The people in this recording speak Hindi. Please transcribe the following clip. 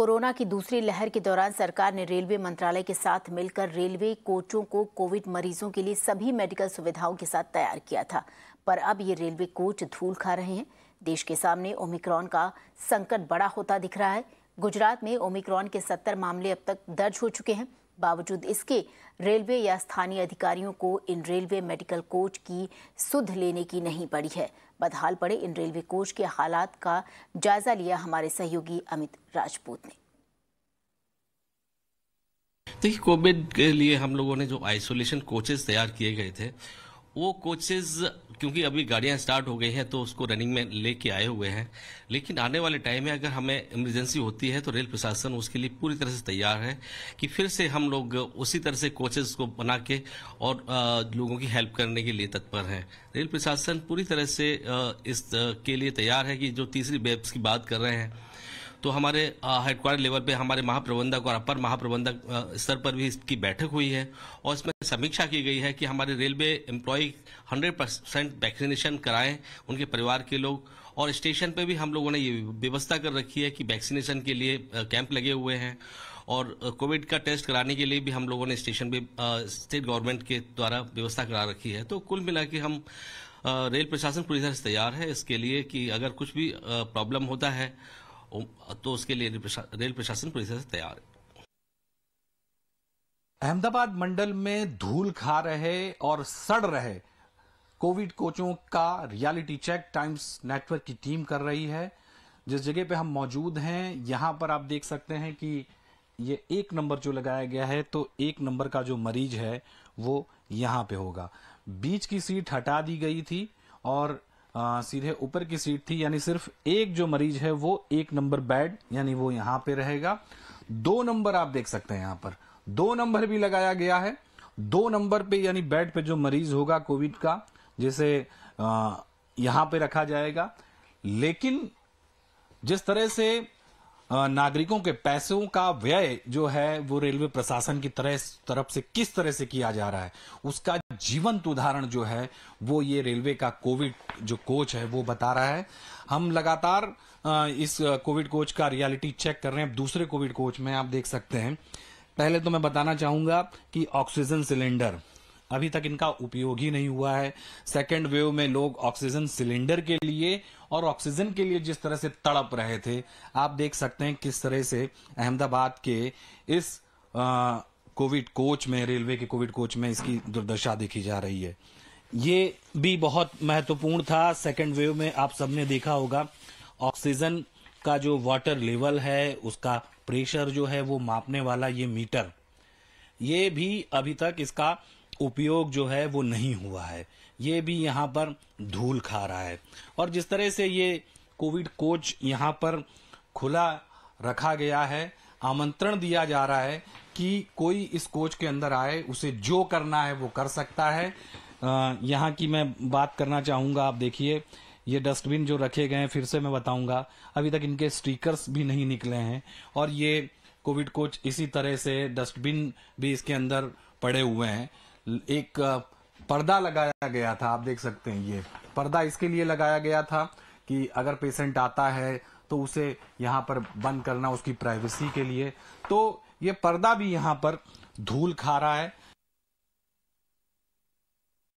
कोरोना की दूसरी लहर के दौरान सरकार ने रेलवे मंत्रालय के साथ मिलकर रेलवे कोचों को कोविड मरीजों के लिए सभी मेडिकल सुविधाओं के साथ तैयार किया था पर अब ये रेलवे कोच धूल खा रहे हैं देश के सामने ओमिक्रॉन का संकट बड़ा होता दिख रहा है गुजरात में ओमिक्रॉन के सत्तर मामले अब तक दर्ज हो चुके हैं बावजूद इसके रेलवे या स्थानीय अधिकारियों को इन रेलवे मेडिकल कोच की सुध लेने की नहीं पड़ी है बदहाल पड़े इन रेलवे कोच के हालात का जायजा लिया हमारे सहयोगी अमित राजपूत ने देखिए कोविड के लिए हम लोगों ने जो आइसोलेशन कोचेस तैयार किए गए थे वो कोचेज क्योंकि अभी गाड़ियां स्टार्ट हो गई हैं तो उसको रनिंग में लेके आए हुए हैं लेकिन आने वाले टाइम में अगर हमें इमरजेंसी होती है तो रेल प्रशासन उसके लिए पूरी तरह से तैयार है कि फिर से हम लोग उसी तरह से कोचेज को बना के और लोगों की हेल्प करने के लिए तत्पर हैं रेल प्रशासन पूरी तरह से इस के लिए तैयार है कि जो तीसरी वेब्स की बात कर रहे हैं तो हमारे हेडक्वार्टर लेवल पे हमारे महाप्रबंधक और अपर महाप्रबंधक स्तर पर भी इसकी बैठक हुई है और इसमें समीक्षा की गई है कि हमारे railway employ hundred percent vaccination कराएं उनके परिवार के लोग और स्टेशन पे भी हम लोगों ने ये व्यवस्था कर रखी है कि वैक्सीनेशन के लिए कैंप लगे हुए हैं और कोविड का टेस्ट कराने के लिए भी हम लोगों ने स्टेशन पर स्टेट गवर्नमेंट के द्वारा व्यवस्था करा रखी है तो कुल मिला के हम रेल प्रशासन पूरी तरह से तैयार है इसके लिए कि अगर कुछ भी प्रॉब्लम होता है तो उसके लिए रेल प्रशासन पूरी तरह से तैयार है अहमदाबाद मंडल में धूल खा रहे और सड़ रहे कोविड कोचों का रियलिटी चेक टाइम्स नेटवर्क की टीम कर रही है जिस जगह पे हम मौजूद हैं यहां पर आप देख सकते हैं कि ये एक नंबर जो लगाया गया है तो एक नंबर का जो मरीज है वो यहां पे होगा बीच की सीट हटा दी गई थी और आ, सीधे ऊपर की सीट थी यानी सिर्फ एक जो मरीज है वो एक नंबर बेड यानी वो यहां पे रहेगा दो नंबर आप देख सकते हैं यहां पर दो नंबर भी लगाया गया है दो नंबर पे यानी बेड पे जो मरीज होगा कोविड का जिसे आ, यहां पे रखा जाएगा लेकिन जिस तरह से नागरिकों के पैसों का व्यय जो है वो रेलवे प्रशासन की तरह तरफ से किस तरह से किया जा रहा है उसका जीवंत उदाहरण जो है वो ये रेलवे का कोविड जो कोच है वो बता रहा है हम लगातार इस कोविड कोच का रियलिटी चेक कर रहे हैं दूसरे कोविड कोच में आप देख सकते हैं पहले तो मैं बताना चाहूंगा कि ऑक्सीजन सिलेंडर अभी तक इनका उपयोग ही नहीं हुआ है सेकेंड वेव में लोग ऑक्सीजन सिलेंडर के लिए और ऑक्सीजन के लिए जिस तरह से तड़प रहे थे आप देख सकते हैं किस तरह से अहमदाबाद के इस कोविड कोच में रेलवे के कोविड कोच में इसकी दुर्दशा देखी जा रही है ये भी बहुत महत्वपूर्ण था सेकेंड वेव में आप सबने देखा होगा ऑक्सीजन का जो वाटर लेवल है उसका प्रेशर जो है वो मापने वाला ये मीटर ये भी अभी तक इसका उपयोग जो है वो नहीं हुआ है ये भी यहाँ पर धूल खा रहा है और जिस तरह से ये कोविड कोच यहाँ पर खुला रखा गया है आमंत्रण दिया जा रहा है कि कोई इस कोच के अंदर आए उसे जो करना है वो कर सकता है यहाँ की मैं बात करना चाहूंगा आप देखिए ये डस्टबिन जो रखे गए हैं फिर से मैं बताऊंगा अभी तक इनके स्टिकर्स भी नहीं निकले हैं और ये कोविड कोच इसी तरह से डस्टबिन भी इसके अंदर पड़े हुए हैं एक पर्दा लगाया गया था आप देख सकते हैं ये पर्दा इसके लिए लगाया गया था कि अगर पेशेंट आता है तो उसे यहाँ पर बंद करना उसकी प्राइवेसी के लिए तो ये पर्दा भी यहाँ पर धूल खा रहा है